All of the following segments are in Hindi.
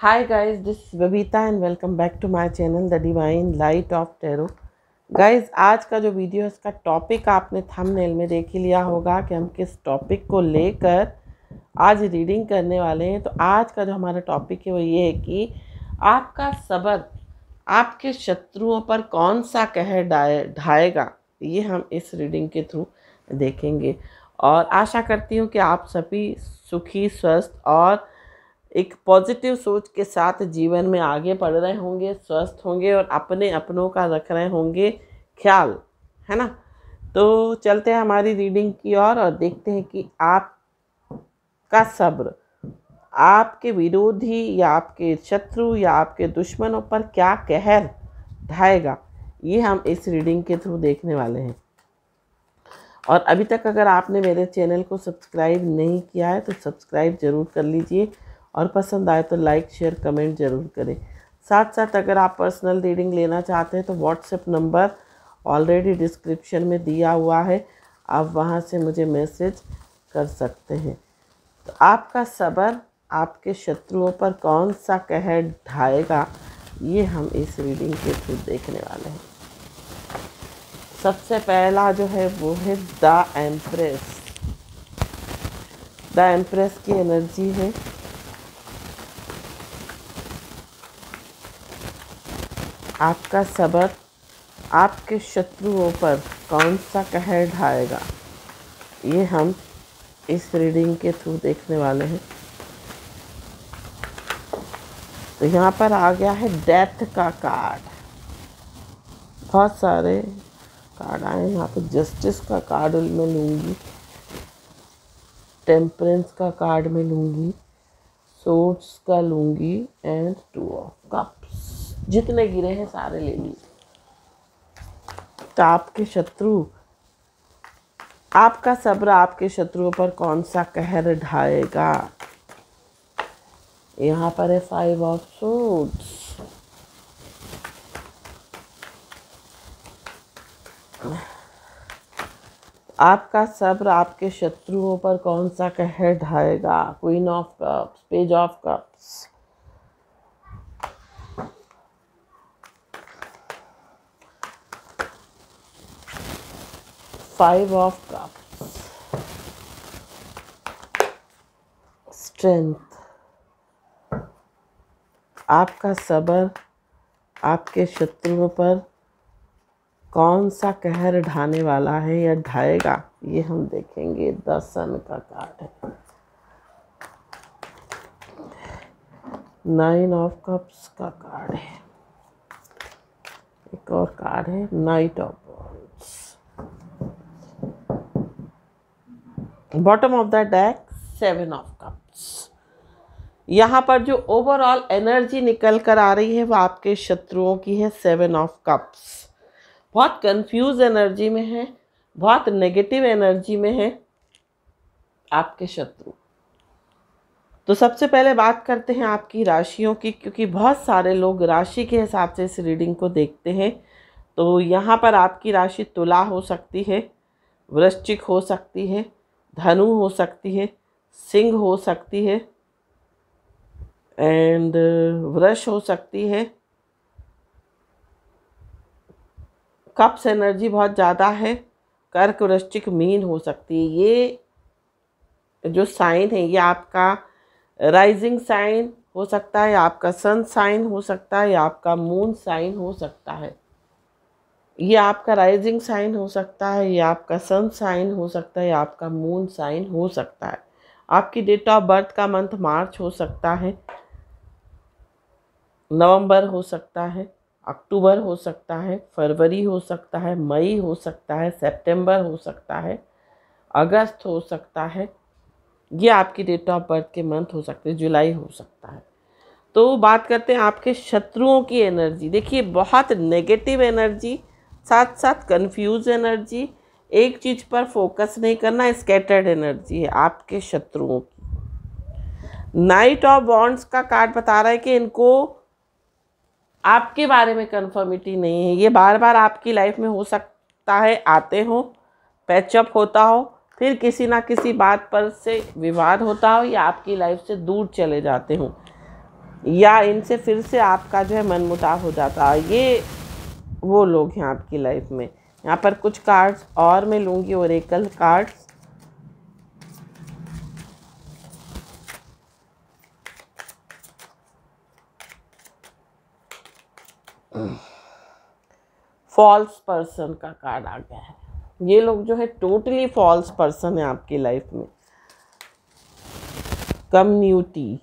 hi guys this Babita and welcome back to my channel the divine light of tarot guys आज का जो वीडियो है इसका टॉपिक आपने थंबनेल में देख ही लिया होगा कि हम किस टॉपिक को लेकर आज रीडिंग करने वाले हैं तो आज का जो हमारा टॉपिक है वो ये है कि आपका सबर आपके शत्रुओं पर कौन सा कहर डाए ढाएगा ये हम इस रीडिंग के थ्रू देखेंगे और आशा करती हूँ कि आप सभी सुखी स्वस्थ और एक पॉजिटिव सोच के साथ जीवन में आगे बढ़ रहे होंगे स्वस्थ होंगे और अपने अपनों का रख रहे होंगे ख्याल है ना तो चलते हैं हमारी रीडिंग की ओर और, और देखते हैं कि आप का सब्र आपके विरोधी या आपके शत्रु या आपके दुश्मनों पर क्या कहर ढाएगा ये हम इस रीडिंग के थ्रू देखने वाले हैं और अभी तक अगर आपने मेरे चैनल को सब्सक्राइब नहीं किया है तो सब्सक्राइब ज़रूर कर लीजिए और पसंद आए तो लाइक शेयर कमेंट ज़रूर करें साथ साथ अगर आप पर्सनल रीडिंग लेना चाहते हैं तो व्हाट्सएप नंबर ऑलरेडी डिस्क्रिप्शन में दिया हुआ है आप वहाँ से मुझे मैसेज कर सकते हैं तो आपका सबर आपके शत्रुओं पर कौन सा कहर ढाएगा ये हम इस रीडिंग के थ्रू देखने वाले हैं सबसे पहला जो है वो है द एम्प्रेस द एम्प्रेस की एनर्जी है आपका सबक आपके शत्रुओं पर कौन सा कहर ढाएगा ये हम इस रीडिंग के थ्रू देखने वाले हैं तो यहाँ पर आ गया है डेथ का कार्ड बहुत सारे कार्ड आए हैं यहाँ पर जस्टिस का कार्ड मैं लूँगी टेम्परेंस का कार्ड मैं लूँगी सोर्ट्स का लूँगी एंड टू ऑफ कप्स जितने गिरे हैं सारे ले लिए तो आपके शत्रु आपका सब्र आपके शत्रुओं पर कौन सा कहर ढाएगा यहाँ पर है फाइव ऑफ सूट्स आपका सब्र आपके शत्रुओं पर कौन सा कहर ढाएगा queen of cups page of cups five of cup strength आपका सबर आपके शत्रुओं पर कौन सा कहर ढाने वाला है या ढाएगा ये हम देखेंगे दस सन का कार्ड है नाइन ऑफ कप्स का कार्ड है एक और कार्ड है knight of bottom of the deck seven of cups यहाँ पर जो ओवरऑल एनर्जी निकल कर आ रही है वो आपके शत्रुओं की है सेवन ऑफ कप्स बहुत कंफ्यूज एनर्जी में है बहुत नेगेटिव एनर्जी में है आपके शत्रु तो सबसे पहले बात करते हैं आपकी राशियों की क्योंकि बहुत सारे लोग राशि के हिसाब से इस रीडिंग को देखते हैं तो यहाँ पर आपकी राशि तुला हो सकती है वृश्चिक हो सकती है धनु हो सकती है सिंह हो सकती है एंड uh, वृष हो सकती है कप्स एनर्जी बहुत ज़्यादा है कर्क वृश्चिक मीन हो सकती है ये जो साइन है ये आपका राइजिंग साइन हो सकता है आपका सन साइन हो सकता है आपका मून साइन हो सकता है ये आपका राइजिंग साइन हो सकता है या आपका सन साइन हो सकता है या आपका मून साइन हो सकता है आपकी डेट ऑफ बर्थ का मंथ मार्च हो सकता है नवंबर हो सकता है अक्टूबर हो सकता है फरवरी हो सकता है मई हो सकता है सितंबर हो सकता है अगस्त हो सकता है ये आपकी डेट ऑफ बर्थ के मंथ हो सकते हैं जुलाई हो सकता है तो बात करते हैं आपके शत्रुओं की एनर्जी देखिए बहुत नेगेटिव एनर्जी साथ साथ कंफ्यूज एनर्जी एक चीज़ पर फोकस नहीं करना स्कैटर्ड एनर्जी है आपके शत्रुओं की नाइट ऑफ बॉन्ड्स का कार्ड बता रहा है कि इनको आपके बारे में कन्फर्मिटी नहीं है ये बार बार आपकी लाइफ में हो सकता है आते हो पैचअप होता हो फिर किसी ना किसी बात पर से विवाद होता हो या आपकी लाइफ से दूर चले जाते हो या इनसे फिर से आपका जो है मन मुटाव हो जाता है ये वो लोग हैं आपकी लाइफ में यहाँ पर कुछ कार्ड्स और मैं लूँगी एकल कार्ड्स फॉल्स पर्सन का कार्ड आ गया है ये लोग जो है टोटली फॉल्स पर्सन है आपकी लाइफ में कम्युनिटी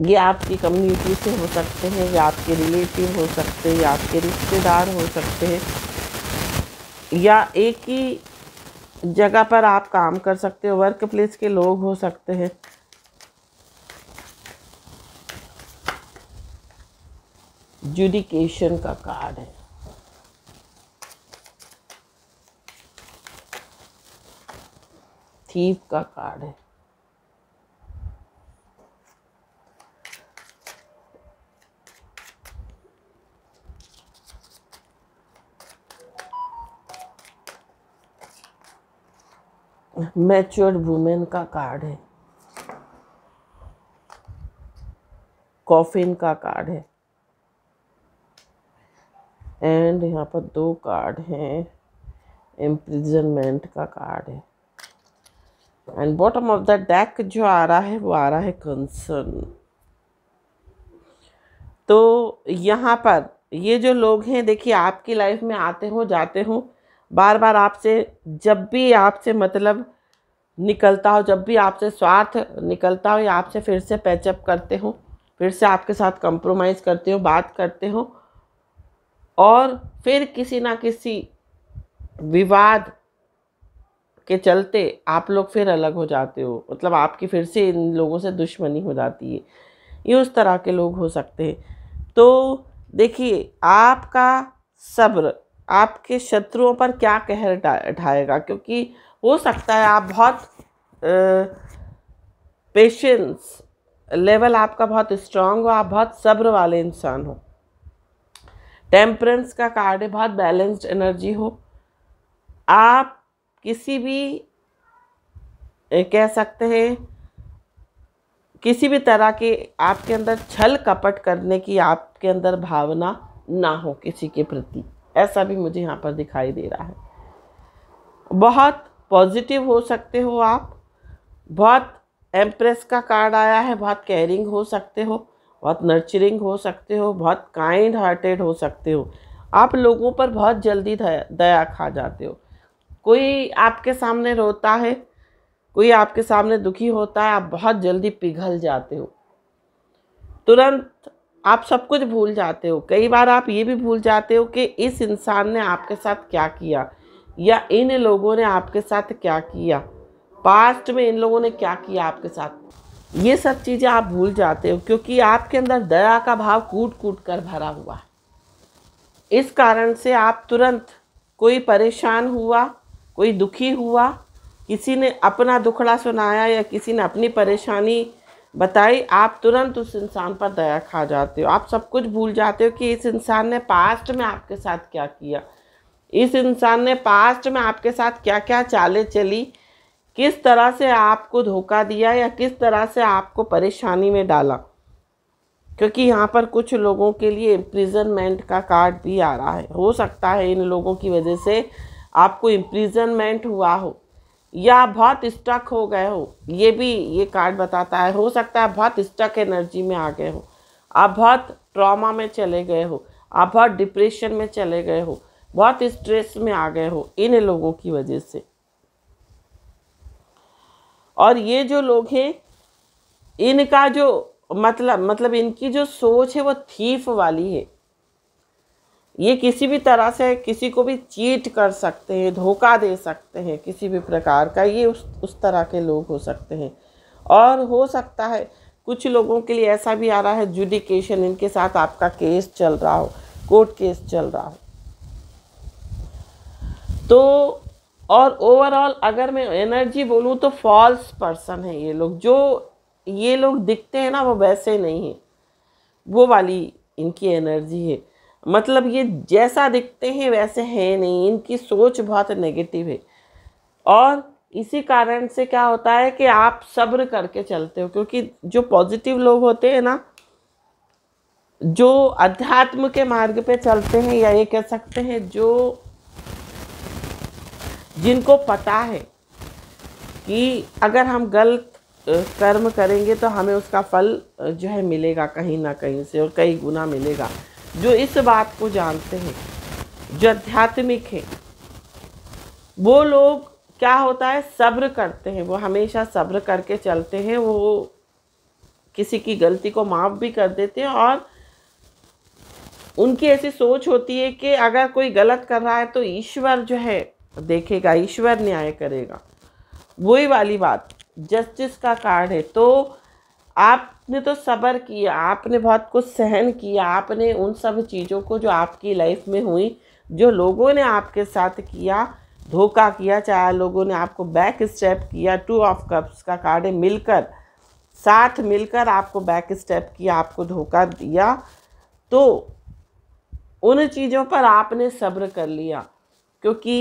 ये आपकी कम्युनिटी से हो सकते हैं या आपके रिलेटिव हो सकते हैं या आपके रिश्तेदार हो सकते हैं या एक ही जगह पर आप काम कर सकते हो वर्क प्लेस के लोग हो सकते हैं जुडिकेशन का कार्ड है थीप का कार्ड है मैच्योर वुमेन का कार्ड है कॉफिन का कार्ड है एंड यहाँ पर दो कार्ड हैं एम्प्रिजनमेंट का कार्ड है and bottom of the deck जो आ रहा है वो आ रहा है कंसर्न तो यहाँ पर ये जो लोग हैं देखिए आपकी लाइफ में आते हो जाते हो बार बार आपसे जब भी आपसे मतलब निकलता हो जब भी आपसे स्वार्थ निकलता हो या आपसे फिर से पैचअप करते हो फिर से आपके साथ कंप्रोमाइज़ करते हो बात करते हो और फिर किसी ना किसी विवाद के चलते आप लोग फिर अलग हो जाते हो मतलब आपकी फिर से इन लोगों से दुश्मनी हो जाती है ये उस तरह के लोग हो सकते हैं तो देखिए आपका सब्र आपके शत्रुओं पर क्या कहर ढाएगा क्योंकि हो सकता है आप बहुत पेशेंस लेवल आपका बहुत स्ट्रांग हो आप बहुत सब्र वाले इंसान हो टेम्परेंस का कार्ड है बहुत बैलेंस्ड एनर्जी हो आप किसी भी कह सकते हैं किसी भी तरह के आपके अंदर छल कपट करने की आपके अंदर भावना ना हो किसी के प्रति ऐसा भी मुझे यहाँ पर दिखाई दे रहा है बहुत पॉजिटिव हो सकते हो आप बहुत एम्प्रेस का कार्ड आया है बहुत केयरिंग हो सकते हो बहुत नर्चरिंग हो सकते हो बहुत काइंड हार्टेड हो सकते हो आप लोगों पर बहुत जल्दी दया खा जाते हो कोई आपके सामने रोता है कोई आपके सामने दुखी होता है आप बहुत जल्दी पिघल जाते हो तुरंत आप सब कुछ भूल जाते हो कई बार आप ये भी भूल जाते हो कि इस इंसान ने आपके साथ क्या किया या इन लोगों ने आपके साथ क्या किया पास्ट में इन लोगों ने क्या किया आपके साथ ये सब चीज़ें आप भूल जाते हो क्योंकि आपके अंदर दया का भाव कूट कूट कर भरा हुआ है इस कारण से आप तुरंत कोई परेशान हुआ कोई दुखी हुआ किसी ने अपना दुखड़ा सुनाया या किसी ने अपनी परेशानी बताइए आप तुरंत उस इंसान पर दया खा जाते हो आप सब कुछ भूल जाते हो कि इस इंसान ने पास्ट में आपके साथ क्या किया इस इंसान ने पास्ट में आपके साथ क्या क्या चालें चली किस तरह से आपको धोखा दिया या किस तरह से आपको परेशानी में डाला क्योंकि यहाँ पर कुछ लोगों के लिए इम्प्रिजनमेंट का कार्ड भी आ रहा है हो सकता है इन लोगों की वजह से आपको इम्प्रिजनमेंट हुआ हो या बहुत स्टक हो गए हो ये भी ये कार्ड बताता है हो सकता है बहुत स्टक एनर्जी में आ गए हो आप बहुत ट्रॉमा में चले गए हो आप बहुत डिप्रेशन में चले गए हो बहुत स्ट्रेस में आ गए हो इन लोगों की वजह से और ये जो लोग हैं इनका जो मतलब मतलब इनकी जो सोच है वो थीफ वाली है ये किसी भी तरह से किसी को भी चीट कर सकते हैं धोखा दे सकते हैं किसी भी प्रकार का ये उस उस तरह के लोग हो सकते हैं और हो सकता है कुछ लोगों के लिए ऐसा भी आ रहा है जुडिकेशन इनके साथ आपका केस चल रहा हो कोर्ट केस चल रहा हो तो और ओवरऑल अगर मैं एनर्जी बोलूँ तो फॉल्स पर्सन है ये लोग जो ये लोग दिखते हैं ना वो वैसे नहीं है वो वाली इनकी एनर्जी है मतलब ये जैसा दिखते हैं वैसे हैं नहीं इनकी सोच बहुत नेगेटिव है और इसी कारण से क्या होता है कि आप सब्र करके चलते हो क्योंकि जो पॉजिटिव लोग होते हैं ना जो अध्यात्म के मार्ग पे चलते हैं या ये कह सकते हैं जो जिनको पता है कि अगर हम गलत कर्म करेंगे तो हमें उसका फल जो है मिलेगा कहीं ना कहीं से और कई गुना मिलेगा जो इस बात को जानते हैं जो आध्यात्मिक है वो लोग क्या होता है सब्र करते हैं वो हमेशा सब्र करके चलते हैं वो किसी की गलती को माफ़ भी कर देते हैं और उनकी ऐसी सोच होती है कि अगर कोई गलत कर रहा है तो ईश्वर जो है देखेगा ईश्वर न्याय करेगा वही वाली बात जस्टिस का कार्ड है तो आप आपने तो सब्र किया आपने बहुत कुछ सहन किया आपने उन सब चीज़ों को जो आपकी लाइफ में हुई जो लोगों ने आपके साथ किया धोखा किया चाहे लोगों ने आपको बैक स्टेप किया टू ऑफ कप्स का कार्ड मिलकर साथ मिलकर आपको बैक स्टेप किया आपको धोखा दिया तो उन चीज़ों पर आपने सब्र कर लिया क्योंकि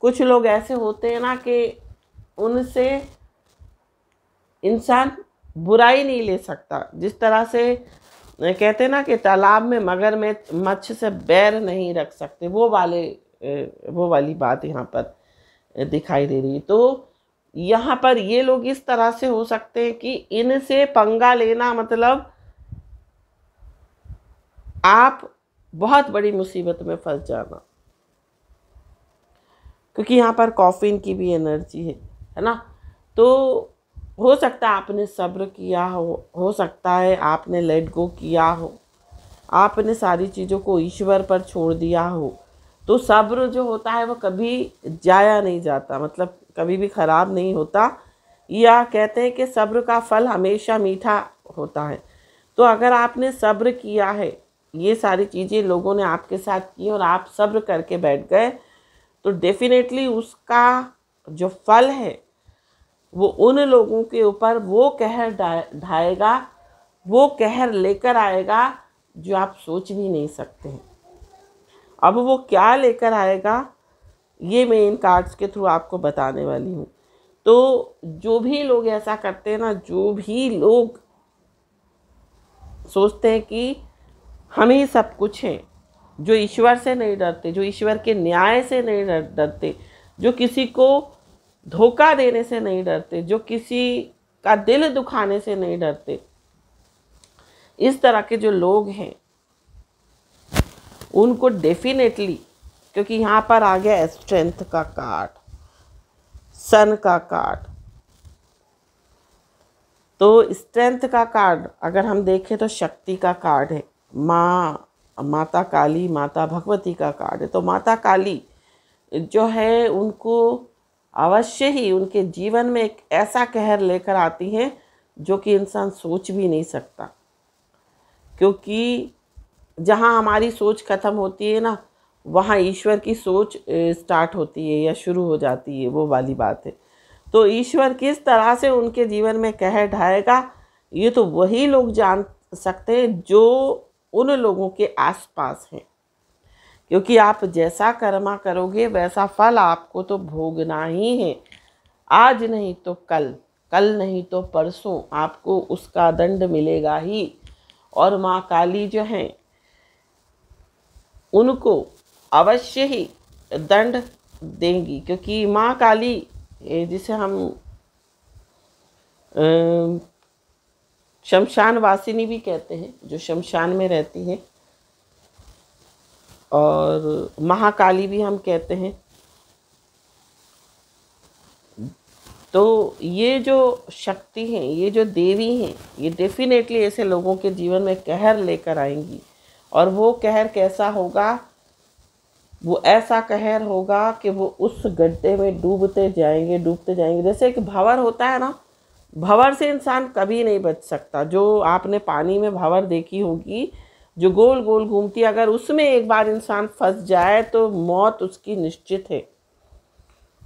कुछ लोग ऐसे होते हैं ना कि उनसे इंसान बुराई नहीं ले सकता जिस तरह से कहते ना कि तालाब में मगर में मच्छ से बैर नहीं रख सकते वो वाले वो वाली बात यहाँ पर दिखाई दे रही है तो यहाँ पर ये लोग इस तरह से हो सकते हैं कि इनसे पंगा लेना मतलब आप बहुत बड़ी मुसीबत में फंस जाना क्योंकि यहाँ पर कॉफिन की भी एनर्जी है है ना तो हो सकता है आपने सब्र किया हो हो सकता है आपने लेट गो किया हो आपने सारी चीज़ों को ईश्वर पर छोड़ दिया हो तो सब्र जो होता है वो कभी जाया नहीं जाता मतलब कभी भी ख़राब नहीं होता या कहते हैं कि सब्र का फल हमेशा मीठा होता है तो अगर आपने सब्र किया है ये सारी चीज़ें लोगों ने आपके साथ की और आप सब्र करके बैठ गए तो डेफिनेटली उसका जो फल है वो उन लोगों के ऊपर वो कहर ढाएगा वो कहर लेकर आएगा जो आप सोच भी नहीं सकते हैं अब वो क्या लेकर आएगा ये मैं इन कार्ड्स के थ्रू आपको बताने वाली हूँ तो जो भी लोग ऐसा करते हैं ना जो भी लोग सोचते हैं कि हम ही सब कुछ हैं जो ईश्वर से नहीं डरते जो ईश्वर के न्याय से नहीं डरते जो किसी को धोखा देने से नहीं डरते जो किसी का दिल दुखाने से नहीं डरते इस तरह के जो लोग हैं उनको डेफिनेटली क्योंकि यहाँ पर आ गया स्ट्रेंथ का कार्ड सन का कार्ड तो स्ट्रेंथ का कार्ड अगर हम देखें तो शक्ति का कार्ड है माँ माता काली माता भगवती का कार्ड है तो माता काली जो है उनको अवश्य ही उनके जीवन में एक ऐसा कहर लेकर आती हैं जो कि इंसान सोच भी नहीं सकता क्योंकि जहाँ हमारी सोच ख़त्म होती है ना वहाँ ईश्वर की सोच स्टार्ट होती है या शुरू हो जाती है वो वाली बात है तो ईश्वर किस तरह से उनके जीवन में कहर ढाएगा ये तो वही लोग जान सकते हैं जो उन लोगों के आसपास हैं क्योंकि आप जैसा कर्मा करोगे वैसा फल आपको तो भोगना ही है आज नहीं तो कल कल नहीं तो परसों आपको उसका दंड मिलेगा ही और माँ काली जो हैं उनको अवश्य ही दंड देंगी क्योंकि माँ काली जिसे हम शमशान वासिनी भी कहते हैं जो शमशान में रहती हैं और महाकाली भी हम कहते हैं तो ये जो शक्ति हैं ये जो देवी हैं ये डेफिनेटली ऐसे लोगों के जीवन में कहर लेकर आएंगी और वो कहर कैसा होगा वो ऐसा कहर होगा कि वो उस गड्ढे में डूबते जाएंगे डूबते जाएंगे जैसे एक भंवर होता है ना भंवर से इंसान कभी नहीं बच सकता जो आपने पानी में भंवर देखी होगी जो गोल गोल घूमती है अगर उसमें एक बार इंसान फंस जाए तो मौत उसकी निश्चित है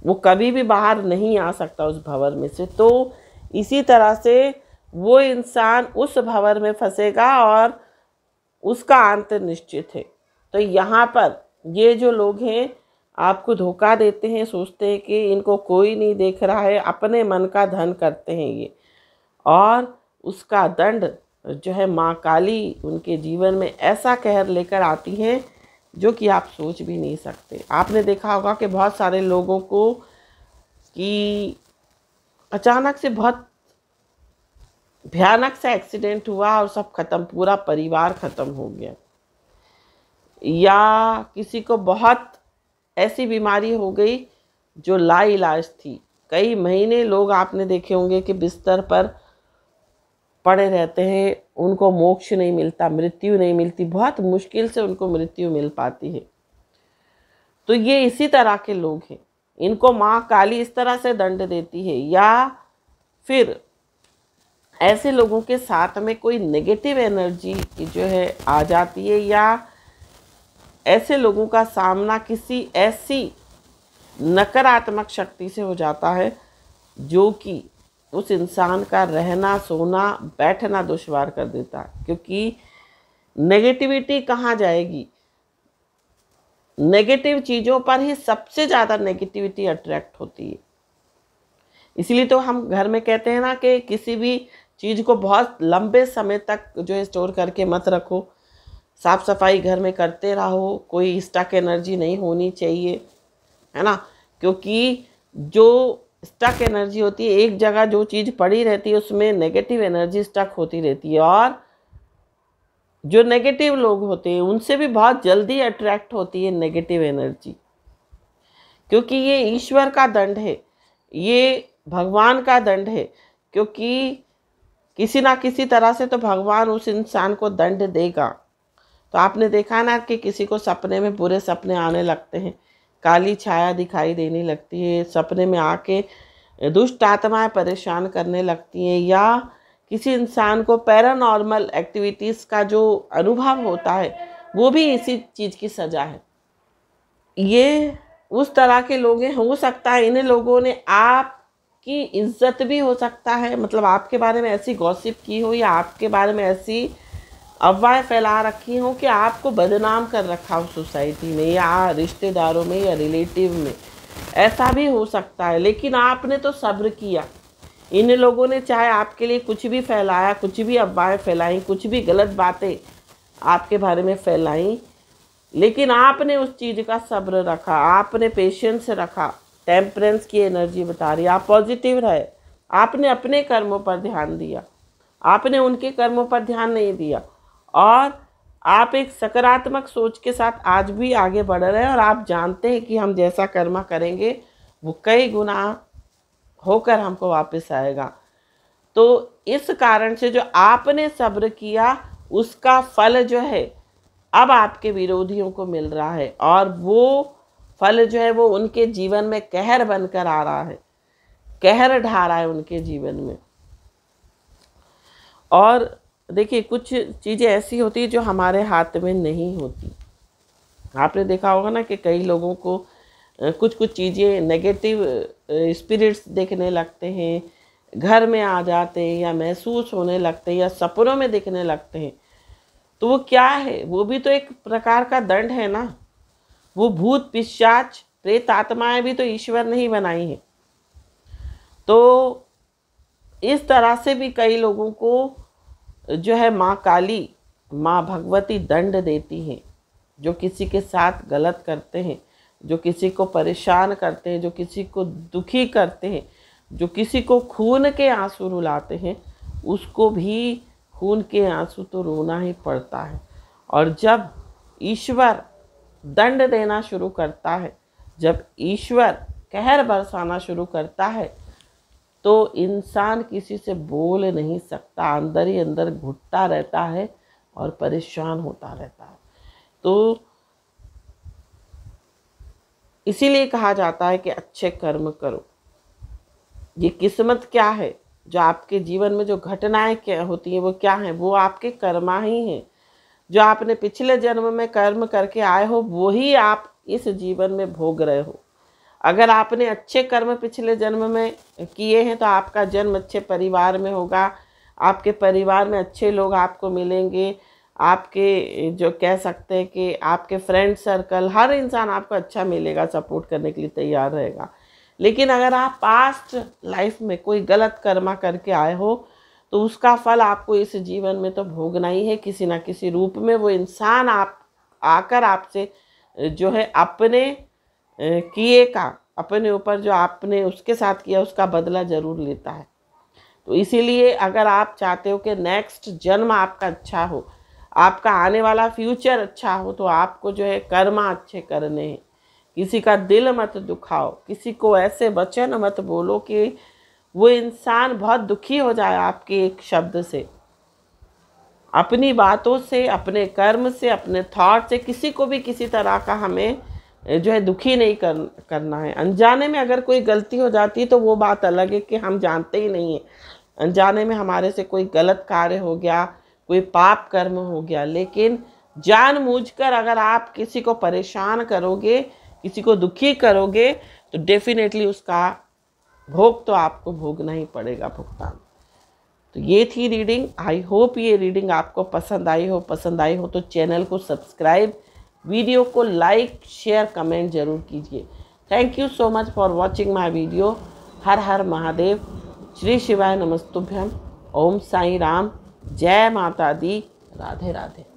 वो कभी भी बाहर नहीं आ सकता उस भंवर में से तो इसी तरह से वो इंसान उस भंवर में फंसेगा और उसका अंत निश्चित है तो यहाँ पर ये जो लोग हैं आपको धोखा देते हैं सोचते हैं कि इनको कोई नहीं देख रहा है अपने मन का धन करते हैं ये और उसका दंड जो है माँ काली उनके जीवन में ऐसा कहर लेकर आती हैं जो कि आप सोच भी नहीं सकते आपने देखा होगा कि बहुत सारे लोगों को कि अचानक से बहुत भयानक सा एक्सीडेंट हुआ और सब खत्म पूरा परिवार ख़त्म हो गया या किसी को बहुत ऐसी बीमारी हो गई जो लाइलाज थी कई महीने लोग आपने देखे होंगे कि बिस्तर पर पड़े रहते हैं उनको मोक्ष नहीं मिलता मृत्यु नहीं मिलती बहुत मुश्किल से उनको मृत्यु मिल पाती है तो ये इसी तरह के लोग हैं इनको माँ काली इस तरह से दंड देती है या फिर ऐसे लोगों के साथ में कोई नेगेटिव एनर्जी जो है आ जाती है या ऐसे लोगों का सामना किसी ऐसी नकारात्मक शक्ति से हो जाता है जो कि उस इंसान का रहना सोना बैठना दुशवार कर देता है क्योंकि नेगेटिविटी कहाँ जाएगी नेगेटिव चीज़ों पर ही सबसे ज़्यादा नेगेटिविटी अट्रैक्ट होती है इसलिए तो हम घर में कहते हैं ना कि किसी भी चीज़ को बहुत लंबे समय तक जो है स्टोर करके मत रखो साफ़ सफाई घर में करते रहो कोई स्टक एनर्जी नहीं होनी चाहिए है ना क्योंकि जो स्टक एनर्जी होती है एक जगह जो चीज़ पड़ी रहती है उसमें नेगेटिव एनर्जी स्टक होती रहती है और जो नेगेटिव लोग होते हैं उनसे भी बहुत जल्दी अट्रैक्ट होती है नेगेटिव एनर्जी क्योंकि ये ईश्वर का दंड है ये भगवान का दंड है क्योंकि किसी ना किसी तरह से तो भगवान उस इंसान को दंड देगा तो आपने देखा ना कि किसी को सपने में बुरे सपने आने लगते हैं काली छाया दिखाई देने लगती है सपने में आके दुष्ट आत्माएं परेशान करने लगती हैं या किसी इंसान को पैरानॉर्मल एक्टिविटीज़ का जो अनुभव होता है वो भी इसी चीज़ की सज़ा है ये उस तरह के लोग हैं हो सकता है इन लोगों ने आपकी इज्जत भी हो सकता है मतलब आपके बारे में ऐसी गॉसिप की हो या आपके बारे में ऐसी अफवाह फैला रखी हों कि आपको बदनाम कर रखा हो सोसाइटी में या रिश्तेदारों में या रिलेटिव में ऐसा भी हो सकता है लेकिन आपने तो सब्र किया इन लोगों ने चाहे आपके लिए कुछ भी फैलाया कुछ भी अफवाहें फैलाई कुछ भी गलत बातें आपके बारे में फैलाई लेकिन आपने उस चीज़ का सब्र रखा आपने पेशेंस रखा टेम्परेंस की एनर्जी बता रही आप पॉजिटिव रहे आपने अपने कर्मों पर ध्यान दिया आपने उनके कर्मों पर ध्यान नहीं दिया और आप एक सकारात्मक सोच के साथ आज भी आगे बढ़ रहे हैं और आप जानते हैं कि हम जैसा कर्मा करेंगे वो कई गुना होकर हमको वापस आएगा तो इस कारण से जो आपने सब्र किया उसका फल जो है अब आपके विरोधियों को मिल रहा है और वो फल जो है वो उनके जीवन में कहर बनकर आ रहा है कहर ढा रहा है उनके जीवन में और देखिए कुछ चीज़ें ऐसी होती है जो हमारे हाथ में नहीं होती आपने देखा होगा ना कि कई लोगों को कुछ कुछ चीज़ें नेगेटिव स्पिरिट्स देखने लगते हैं घर में आ जाते हैं या महसूस होने लगते हैं या सपनों में देखने लगते हैं तो वो क्या है वो भी तो एक प्रकार का दंड है ना वो भूत पिशाच प्रेत आत्माएं भी तो ईश्वर नहीं बनाई हैं तो इस तरह से भी कई लोगों को जो है माँ काली माँ भगवती दंड देती हैं जो किसी के साथ गलत करते हैं जो किसी को परेशान करते हैं जो किसी को दुखी करते हैं जो किसी को खून के आंसू रुलाते हैं उसको भी खून के आंसू तो रोना ही पड़ता है और जब ईश्वर दंड देना शुरू करता है जब ईश्वर कहर बरसाना शुरू करता है तो इंसान किसी से बोल नहीं सकता अंदर ही अंदर घुटता रहता है और परेशान होता रहता है तो इसीलिए कहा जाता है कि अच्छे कर्म करो ये किस्मत क्या है जो आपके जीवन में जो घटनाएं क्या होती हैं वो क्या हैं वो आपके कर्मा ही हैं जो आपने पिछले जन्म में कर्म करके आए हो वो ही आप इस जीवन में भोग रहे हो अगर आपने अच्छे कर्म पिछले जन्म में किए हैं तो आपका जन्म अच्छे परिवार में होगा आपके परिवार में अच्छे लोग आपको मिलेंगे आपके जो कह सकते हैं कि आपके फ्रेंड सर्कल हर इंसान आपको अच्छा मिलेगा सपोर्ट करने के लिए तैयार रहेगा लेकिन अगर आप पास्ट लाइफ में कोई गलत कर्मा करके आए हो तो उसका फल आपको इस जीवन में तो भोगना ही है किसी ना किसी रूप में वो इंसान आप आकर आपसे जो है अपने किए का अपने ऊपर जो आपने उसके साथ किया उसका बदला ज़रूर लेता है तो इसीलिए अगर आप चाहते हो कि नेक्स्ट जन्म आपका अच्छा हो आपका आने वाला फ्यूचर अच्छा हो तो आपको जो है कर्मा अच्छे करने हैं किसी का दिल मत दुखाओ किसी को ऐसे वचन मत बोलो कि वो इंसान बहुत दुखी हो जाए आपके एक शब्द से अपनी बातों से अपने कर्म से अपने थॉट से किसी को भी किसी तरह का हमें जो है दुखी नहीं कर करना है अनजाने में अगर कोई गलती हो जाती है तो वो बात अलग है कि हम जानते ही नहीं है अनजाने में हमारे से कोई गलत कार्य हो गया कोई पाप कर्म हो गया लेकिन जानबूझकर अगर आप किसी को परेशान करोगे किसी को दुखी करोगे तो डेफिनेटली उसका भोग तो आपको भोगना ही पड़ेगा भुगतान तो ये थी रीडिंग आई होप ये रीडिंग आपको पसंद आई हो पसंद आई हो तो चैनल को सब्सक्राइब वीडियो को लाइक शेयर कमेंट ज़रूर कीजिए thank you so much for watching my video हर हर महादेव श्री शिवाय नमस्तुभ्यम ओम साई राम जय माता दी राधे राधे